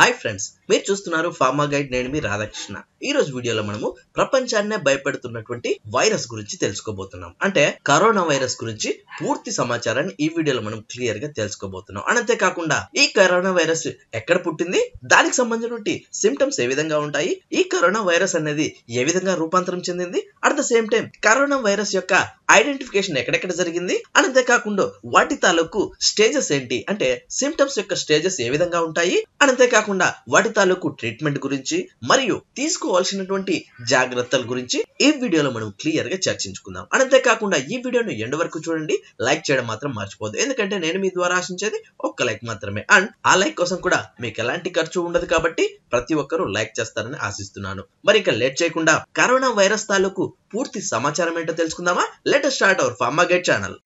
Hi friends మీరు చూస్తున్నారు pharma guide నేను మీ రాధాకృష్ణ ఈ రోజు వీడియోలో మనము ప్రపంచాన్నే భయపెడుతున్నటువంటి వైరస్ గురించి తెలుసుకోబోతున్నాం అంటే కరోనా వైరస్ గురించి పూర్తి సమాచారాన్ని ఈ వీడియోలో మనం క్లియర్ గా తెలుసుకోబోతున్నాం అంతే కాకుండా ఈ కరోనా వైరస్ ఎక్కడ పుట్టింది దానికి సంబంధించినటువంటి సిమ్టమ్స్ ఏ విధంగా ఉంటాయి ఈ కరోనా వైరస్ అనేది ఏ విధంగా రూపాంతరం చెందింది at the same time corona virus యొక్క ఐడెంటిఫికేషన్ ఎక్కడెక్కడ జరిగింది అంతే కాకుండా వాటి తాలూకు స్టేజెస్ ఏంటి అంటే సిమ్టమ్స్ యొక్క స్టేజెస్ ఏ విధంగా ఉంటాయి అంతేకాకుండా అంతేకాకుండా వాటి తాలూకు ట్రీట్మెంట్ గురించి మరియు తీసుకోవాల్సినటువంటి జాగ్రత్తల గురించి ఈ వీడియోలో మనం క్లియర్ గా చర్చించుకుందాం అంతేకాకుండా ఈ వీడియోను ఎండ్ వరకు చూడండి లైక్ చేయడం మాత్రం మర్చిపోదు ఎందుకంటే నేను మీ ద్వారా ఆశించేది ఒక్క లైక్ మాత్రమే అండ్ ఆ లైక్ కోసం కూడా మీకు ఎలాంటి ఖర్చు ఉండదు కాబట్టి ప్రతి ఒక్కరూ లైక్ చేస్తారని ఆశిస్తున్నాను మరి ఇంకా లేట్ చేయకుండా కరోనా వైరస్ తాలూకు పూర్తి సమాచారం ఏంటో తెలుసుకుందామా let's start our pharma guide channel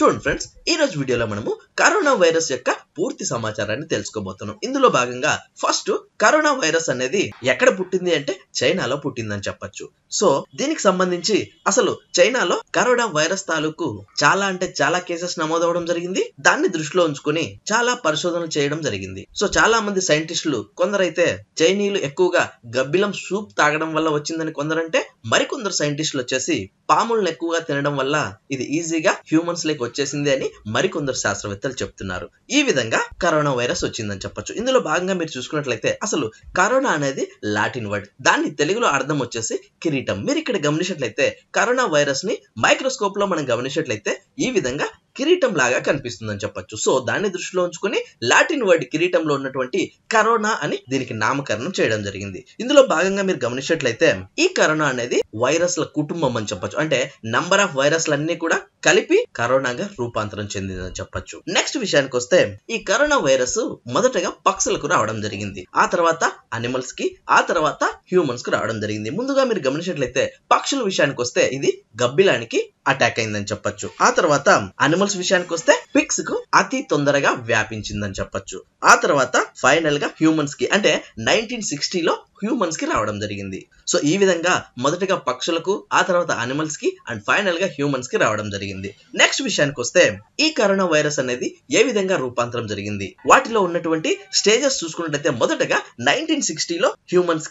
చూడండి ఫ్రెండ్స్ ఈ రోజు వీడియోలో మనము కరోనా వైరస్ యొక్క పూర్తి సమాచారాన్ని తెలుసుకోబోతున్నాం ఇందులో భాగంగా ఫస్ట్ కరోనా వైరస్ అనేది ఎక్కడ పుట్టింది అంటే చైనాలో పుట్టిందని చెప్పొచ్చు సో దీనికి సంబంధించి అసలు చైనాలో కరోనా వైరస్ తాలూకు చాలా అంటే చాలా కేసెస్ నమోదవడం జరిగింది దాన్ని దృష్టిలో ఉంచుకుని చాలా పరిశోధనలు చేయడం జరిగింది సో చాలా మంది సైంటిస్టులు కొందరైతే చైనీయులు ఎక్కువగా గబ్బిలం సూప్ తాగడం వల్ల వచ్చిందని కొందరంటే మరికొందరు సైంటిస్టులు వచ్చేసి పాములను ఎక్కువగా తినడం వల్ల ఇది ఈజీగా హ్యూమన్స్ లెక్ వచ్చేసింది అని మరికొందరు శాస్త్రవేత్తలు చెప్తున్నారు ఈ విధంగా విధంగా కరోనా వైరస్ వచ్చిందని చెప్పొచ్చు ఇందులో భాగంగా మీరు చూసుకున్నట్లయితే అసలు కరోనా అనేది లాటిన్ వర్డ్ దాన్ని తెలుగులో అర్థం వచ్చేసి కిరీటం మీరు ఇక్కడ గమనించినట్లయితే కరోనా వైరస్ ని మైక్రోస్కోప్ లో మనం గమనించినట్లయితే ఈ విధంగా కిరీటం లాగా కనిపిస్తుందని చెప్పొచ్చు సో దాన్ని దృష్టిలో ఉంచుకుని లాటిన్ వర్డ్ కిరీటంలో ఉన్నటువంటి కరోనా అని దీనికి నామకరణం చేయడం జరిగింది ఇందులో భాగంగా మీరు గమనించినట్లయితే ఈ కరోనా అనేది వైరస్ల కుటుంబం అని చెప్పొచ్చు అంటే నంబర్ ఆఫ్ అన్ని కూడా కలిపి కరోనాగా రూపాంతరం చెందిందని చెప్పొచ్చు నెక్స్ట్ విషయానికి వస్తే ఈ కరోనా వైరస్ మొదటగా పక్షులకు రావడం జరిగింది ఆ తర్వాత అనిమల్స్కి ఆ తర్వాత హ్యూమన్స్కి రావడం జరిగింది ముందుగా మీరు గమనించినట్లయితే పక్షుల విషయానికి వస్తే ఇది గబ్బిలానికి అటాక్ అయిందని చెప్పొచ్చు ఆ తర్వాత అనిమల్స్ విషయానికి వస్తే పిక్స్ కు అతి తొందరగా వ్యాపించిందని చెప్పొచ్చు ఆ తర్వాత ఫైనల్ గా హ్యూమన్స్ కి అంటే నైన్టీన్ సిక్స్టీలో హ్యూమన్స్ కి రావడం జరిగింది సో ఈ విధంగా మొదటగా పక్షులకు ఆ తర్వాత అనిమల్స్ కి అండ్ ఫైనల్ గా హ్యూమన్స్ కి రావడం జరిగింది నెక్స్ట్ విషయానికి వస్తే ఈ కరోనా వైరస్ అనేది ఏ విధంగా రూపాంతరం జరిగింది వాటిలో ఉన్నటువంటి స్టేజెస్ చూసుకున్నట్లయితే మొదటగా నైన్టీన్ సిక్స్టీలో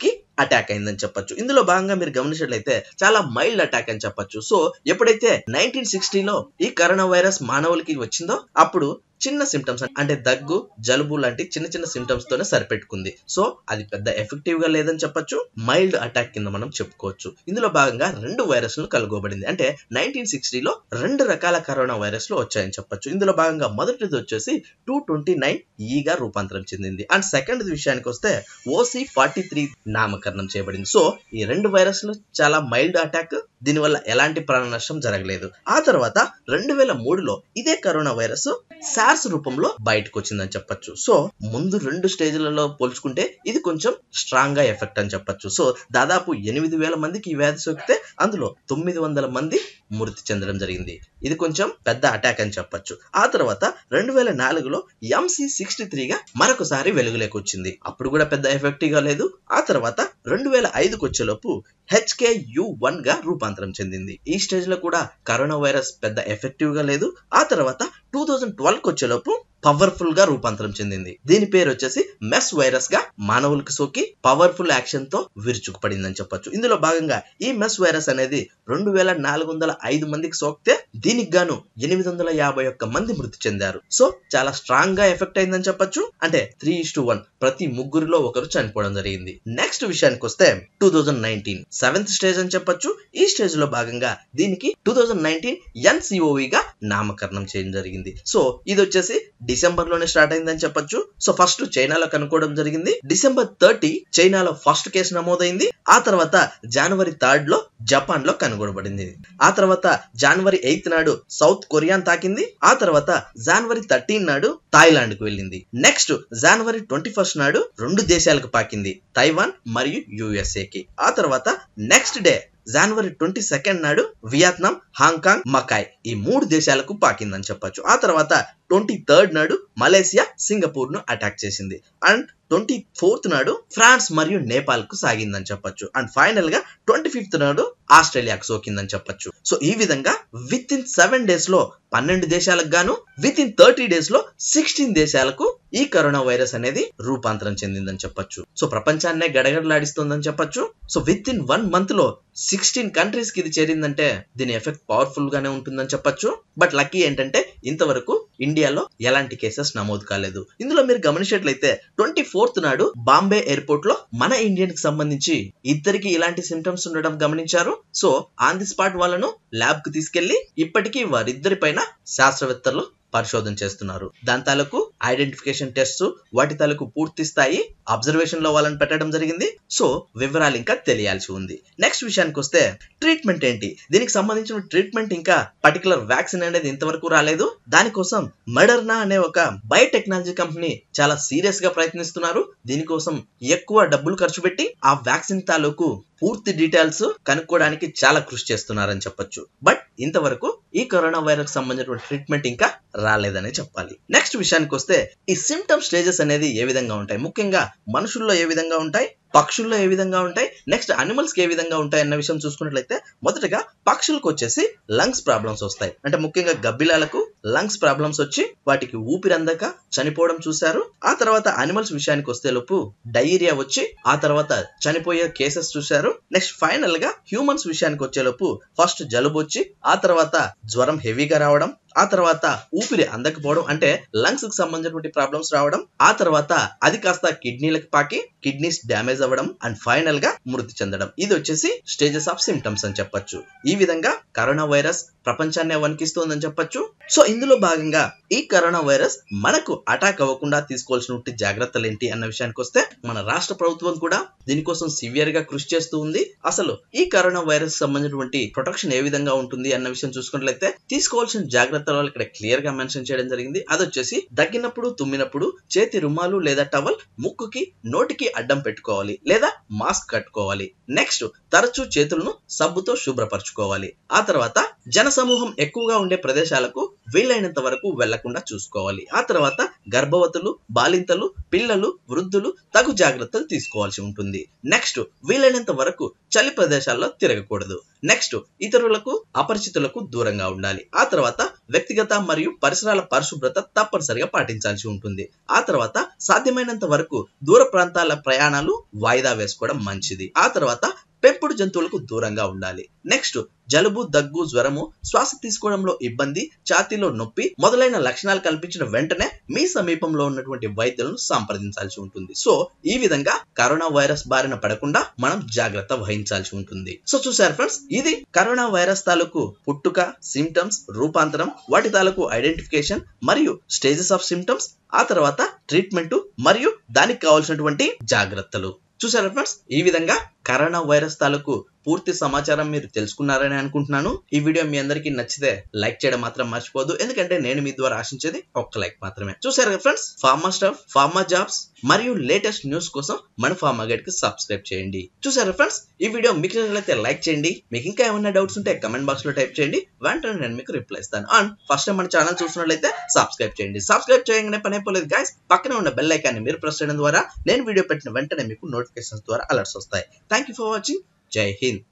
కి అటాక్ అయిందని చెప్పొచ్చు ఇందులో భాగంగా మీరు గమనించినట్లయితే చాలా మైల్డ్ అటాక్ అని చెప్పొచ్చు సో ఎప్పుడైతే నైన్టీన్ సిక్స్టీలో ఈ కరోనా వైరస్ మానవులకి వచ్చిందో అప్పుడు చిన్న సిమ్టమ్స్ అంటే దగ్గు జలుబు లాంటి చిన్న చిన్న సిమ్టమ్స్ తోనే సరిపెట్టుకుంది సో అది పెద్ద ఎఫెక్టివ్ గా లేదని చెప్పొచ్చు మైల్డ్ అటాక్ కింద మనం చెప్పుకోవచ్చు ఇందులో భాగంగా రెండు వైరస్లు కలుగోబడింది అంటే నైన్టీన్ సిక్స్టీలో రెండు రకాల కరోనా వైరస్ లు వచ్చాయని చెప్పొచ్చు ఇందులో భాగంగా మొదటిది వచ్చేసి టూ ట్వంటీ నైన్ ఈగా రూపాంతరం చెందింది అండ్ సెకండ్ విషయానికి వస్తే ఓసీ ఫార్టీ త్రీ నామక వర్గీకరణం చేయబడింది సో ఈ రెండు వైరస్లు చాలా మైల్డ్ అటాక్ దీనివల్ల ఎలాంటి ప్రాణ నష్టం జరగలేదు ఆ తర్వాత రెండు వేల మూడులో ఇదే కరోనా వైరస్ సార్స్ రూపంలో బయటకు వచ్చిందని చెప్పొచ్చు సో ముందు రెండు స్టేజ్లలో పోల్చుకుంటే ఇది కొంచెం స్ట్రాంగ్ గా ఎఫెక్ట్ అని చెప్పొచ్చు సో దాదాపు ఎనిమిది వేల మందికి ఈ వ్యాధి సోకితే అందులో తొమ్మిది వందల మంది మృతి చెందడం జరిగింది ఇది కొంచెం పెద్ద అటాక్ అని చెప్పొచ్చు ఆ తర్వాత రెండు వేల నాలుగులో ఎంసీ సిక్స్టీ త్రీగా మరొకసారి వెలుగులోకి వచ్చింది అప్పుడు కూడా పెద్ద ఎఫెక్టివ్గా లేదు ఆ తర్వాత రెండు వేల ఐదుకు వచ్చేలోపు హెచ్కే యు వన్ గా రూపాంతరం రూపాంతరం చెందింది ఈ స్టేజ్ లో కూడా కరోనా వైరస్ పెద్ద ఎఫెక్టివ్ గా లేదు ఆ తర్వాత టూ థౌజండ్ ట్వెల్వ్ వచ్చేలోపు పవర్ఫుల్ గా రూపాంతరం చెందింది దీని పేరు వచ్చేసి మెస్ వైరస్ గా మానవులకు సోకి పవర్ఫుల్ యాక్షన్ తో విరుచుకుపడిందని చెప్పొచ్చు ఇందులో భాగంగా ఈ మెస్ వైరస్ అనేది రెండు వేల నాలుగు వందల ఐదు మందికి సోకితే దీనికి గాను ఎనిమిది వందల యాభై ఒక్క మంది మృతి చెందారు సో చాలా స్ట్రాంగ్ గా ఎఫెక్ట్ అయిందని చెప్పొచ్చు అంటే త్రీ ఇస్ టు వన్ ప్రతి ముగ్గురిలో ఒకరు చనిపోవడం జరిగింది నెక్స్ట్ విషయానికి వస్తే two thousand nineteen seventh stage అని చెప్పొచ్చు ఈ స్టేజ్ లో భాగంగా దీనికి టూ థౌజండ్ నైన్టీన్ ఎన్సిఓవి గా నామకరణం చేయడం జరిగింది సో ఇది వచ్చేసి డిసెంబర్ లోనే స్టార్ట్ అయిందని చెప్పొచ్చు సో ఫస్ట్ చైనాలో కనుక్కోవడం జరిగింది డిసెంబర్ థర్టీ చైనాలో ఫస్ట్ కేసు నమోదైంది ఆ తర్వాత జనవరి థర్డ్ లో జపాన్ లో కనుగొనబడింది ఆ తర్వాత జనవరి ఎయిత్ నాడు సౌత్ కొరియాన్ తాకింది ఆ తర్వాత జనవరి థర్టీన్ నాడు థాయిలాండ్ కు వెళ్ళింది నెక్స్ట్ జనవరి ట్వంటీ ఫస్ట్ నాడు రెండు దేశాలకు పాకింది తైవాన్ మరియు యుఎస్ఏ కి ఆ తర్వాత నెక్స్ట్ డే జనవరి ట్వంటీ సెకండ్ నాడు వియత్నాం హాంకాంగ్ మకాయ్ ఈ మూడు దేశాలకు పాకిందని చెప్పొచ్చు ఆ తర్వాత ట్వంటీ థర్డ్ నాడు మలేసియా సింగపూర్ ను అటాక్ చేసింది అండ్ ట్వంటీ ఫోర్త్ నాడు ఫ్రాన్స్ మరియు నేపాల్ కు సాగిందని చెప్పొచ్చు అండ్ ఫైనల్ గా ట్వంటీ ఫిఫ్త్ నాడు ఆస్ట్రేలియాకు సోకిందని చెప్పొచ్చు సో ఈ విధంగా విత్ ఇన్ సెవెన్ డేస్ లో పన్నెండు దేశాలకు గాను విత్ ఇన్ థర్టీ డేస్ లో సిక్స్టీన్ దేశాలకు ఈ కరోనా వైరస్ అనేది రూపాంతరం చెందిందని చెప్పొచ్చు సో ప్రపంచాన్నే గడగడలాడిస్తుందని చెప్పొచ్చు so within one month లో సిక్స్టీన్ కంట్రీస్ కి ఇది చేరిందంటే దీని ఎఫెక్ట్ పవర్ఫుల్ గానే ఉంటుందని చెప్పొచ్చు బట్ లక్కీ ఏంటంటే ఇంతవరకు ఇండియాలో ఎలాంటి కేసెస్ నమోదు కాలేదు ఇందులో మీరు గమనించినట్లయితే ట్వంటీ ఫోర్త్ నాడు బాంబే ఎయిర్పోర్ట్ లో మన ఇండియన్ కి సంబంధించి ఇద్దరికి ఇలాంటి సిమ్టమ్స్ ఉండడం గమనించారు సో ఆన్ ది స్పాట్ వాళ్ళను ల్యాబ్ కు తీసుకెళ్లి ఇప్పటికీ వారిద్దరి పైన శాస్త్రవేత్తలు పరిశోధన చేస్తున్నారు దాని తాలకు ఐడెంటిఫికేషన్ టెస్ట్ వాటి తాలకు పూర్తి స్థాయి అబ్జర్వేషన్ లో వాళ్ళని పెట్టడం జరిగింది సో వివరాలు ఇంకా తెలియాల్సి ఉంది నెక్స్ట్ విషయానికి వస్తే ట్రీట్మెంట్ ఏంటి దీనికి సంబంధించిన ట్రీట్మెంట్ ఇంకా పర్టికులర్ వ్యాక్సిన్ అనేది ఇంతవరకు రాలేదు దానికోసం మెడర్నా అనే ఒక బయోటెక్నాలజీ కంపెనీ చాలా సీరియస్ గా ప్రయత్నిస్తున్నారు దీనికోసం ఎక్కువ డబ్బులు ఖర్చు పెట్టి ఆ వ్యాక్సిన్ తాలూకు పూర్తి డీటెయిల్స్ కనుక్కోవడానికి చాలా కృషి చేస్తున్నారని చెప్పొచ్చు బట్ ఇంతవరకు ఈ కరోనా వైరస్ సంబంధించిన ట్రీట్మెంట్ ఇంకా రాలేదనే చెప్పాలి నెక్స్ట్ విషయానికి వస్తే ఈ సిమ్టమ్ స్టేజెస్ అనేది ఏ విధంగా ఉంటాయి ముఖ్యంగా మనుషుల్లో ఏ విధంగా ఉంటాయి పక్షుల్లో ఏ విధంగా ఉంటాయి నెక్స్ట్ అనిమల్స్ ఏ విధంగా ఉంటాయి అన్న విషయం చూసుకున్నట్లయితే మొదటగా పక్షులకు వచ్చేసి లంగ్స్ ప్రాబ్లమ్స్ వస్తాయి అంటే ముఖ్యంగా గబ్బిలాలకు లంగ్స్ ప్రాబ్లమ్స్ వచ్చి వాటికి ఊపిరందక చనిపోవడం చూశారు ఆ తర్వాత అనిమల్స్ విషయానికి వస్తే లోపు డైరియా వచ్చి ఆ తర్వాత చనిపోయే కేసెస్ చూశారు నెక్స్ట్ ఫైనల్ గా హ్యూమన్స్ విషయానికి వచ్చేలోపు ఫస్ట్ జలుబు వచ్చి ఆ తర్వాత జ్వరం హెవీగా రావడం ఆ తర్వాత ఊపిరి అందకపోవడం అంటే లంగ్స్ కి సంబంధించినటువంటి ప్రాబ్లమ్స్ రావడం ఆ తర్వాత అది కాస్త కిడ్నీలకు పాకి కిడ్నీస్ డ్యామేజ్ అవ్వడం అండ్ ఫైనల్ గా మృతి చెందడం ఇది వచ్చేసి స్టేజెస్ ఆఫ్ సిమ్టమ్స్ అని చెప్పొచ్చు ఈ విధంగా కరోనా వైరస్ ప్రపంచాన్ని వణికిస్తోందని చెప్పొచ్చు సో ఇందులో భాగంగా ఈ కరోనా వైరస్ మనకు అటాక్ అవ్వకుండా తీసుకోవాల్సిన జాగ్రత్తలు ఏంటి అన్న విషయానికి వస్తే మన రాష్ట్ర ప్రభుత్వం కూడా దీనికోసం సివియర్ గా కృషి చేస్తూ ఉంది అసలు ఈ కరోనా వైరస్ సంబంధించినటువంటి ప్రొటెక్షన్ ఏ విధంగా ఉంటుంది అన్న విషయం చూసుకున్నట్లయితే తీసుకోవాల్సిన జాగ్రత్త తర్వాత ఇక్కడ క్లియర్ గా మెన్షన్ చేయడం జరిగింది అది వచ్చేసి దగ్గినప్పుడు తుమ్మినప్పుడు చేతి రుమాలు లేదా టవల్ ముక్కుకి నోటికి అడ్డం పెట్టుకోవాలి లేదా మాస్క్ కట్టుకోవాలి నెక్స్ట్ తరచూ చేతులను సబ్బుతో శుభ్రపరచుకోవాలి ఆ తర్వాత జనసమూహం ఎక్కువగా ఉండే ప్రదేశాలకు వీలైనంత వరకు వెళ్లకుండా చూసుకోవాలి ఆ తర్వాత గర్భవతులు బాలింతలు పిల్లలు వృద్ధులు తగు జాగ్రత్తలు తీసుకోవాల్సి ఉంటుంది నెక్స్ట్ వీలైనంత వరకు చలి ప్రదేశాల్లో తిరగకూడదు నెక్స్ట్ ఇతరులకు అపరిచితులకు దూరంగా ఉండాలి ఆ తర్వాత వ్యక్తిగత మరియు పరిసరాల పరిశుభ్రత తప్పనిసరిగా పాటించాల్సి ఉంటుంది ఆ తర్వాత సాధ్యమైనంత వరకు దూర ప్రాంతాల ప్రయాణాలు వాయిదా వేసుకోవడం మంచిది ఆ తర్వాత పెంపుడు జంతువులకు దూరంగా ఉండాలి నెక్స్ట్ జలుబు దగ్గు జ్వరము శ్వాస తీసుకోవడంలో ఇబ్బంది ఛాతీలో నొప్పి మొదలైన లక్షణాలు కల్పించిన వెంటనే మీ సమీపంలో ఉన్నటువంటి వైద్యులను సంప్రదించాల్సి ఉంటుంది సో ఈ విధంగా కరోనా వైరస్ బారిన పడకుండా మనం జాగ్రత్త వహించాల్సి ఉంటుంది సో చూసారు ఫ్రెండ్స్ ఇది కరోనా వైరస్ తాలూకు పుట్టుక సిమ్టమ్స్ రూపాంతరం వాటి తాలూకు ఐడెంటిఫికేషన్ మరియు స్టేజెస్ ఆఫ్ సిమ్టమ్స్ ఆ తర్వాత ట్రీట్మెంట్ మరియు దానికి కావాల్సినటువంటి జాగ్రత్తలు చూసారా ఫ్రెండ్స్ ఈ విధంగా కరోనా వైరస్ తాలూకు పూర్తి సమాచారం మీరు తెలుసుకున్నారని అనుకుంటున్నాను ఈ వీడియో మీ అందరికీ నచ్చితే లైక్ చేయడం మాత్రం మర్చిపోదు ఎందుకంటే నేను మీ ద్వారా ఆశించేది ఒక్క లైక్ మాత్రమే చూసారు friends pharma staff pharma jobs మరియు లేటెస్ట్ న్యూస్ కోసం మన ఫార్మా గైడ్ కి సబ్స్క్రైబ్ చేయండి చూసారు ఫ్రెండ్స్ ఈ వీడియో మీకు నచ్చినట్లయితే లైక్ చేయండి మీకు ఇంకా ఏమైనా డౌట్స్ ఉంటే కమెంట్ బాక్స్ లో టైప్ చేయండి వెంటనే నేను మీకు రిప్లై ఇస్తాను అండ్ ఫస్ట్ మన ఛానల్ చూసినట్లయితే సబ్స్క్రైబ్ చేయండి సబ్స్క్రైబ్ చేయగానే పని అయిపోలేదు గాయస్ పక్కన ఉన్న బెల్ ఐకాన్ని మీరు ప్రెస్ చేయడం ద్వారా నేను వీడియో పెట్టిన వెంటనే మీకు నోటిఫికేషన్ ద్వారా అలర్ట్స్ వస్తాయి Thank you for watching. Jai Hind.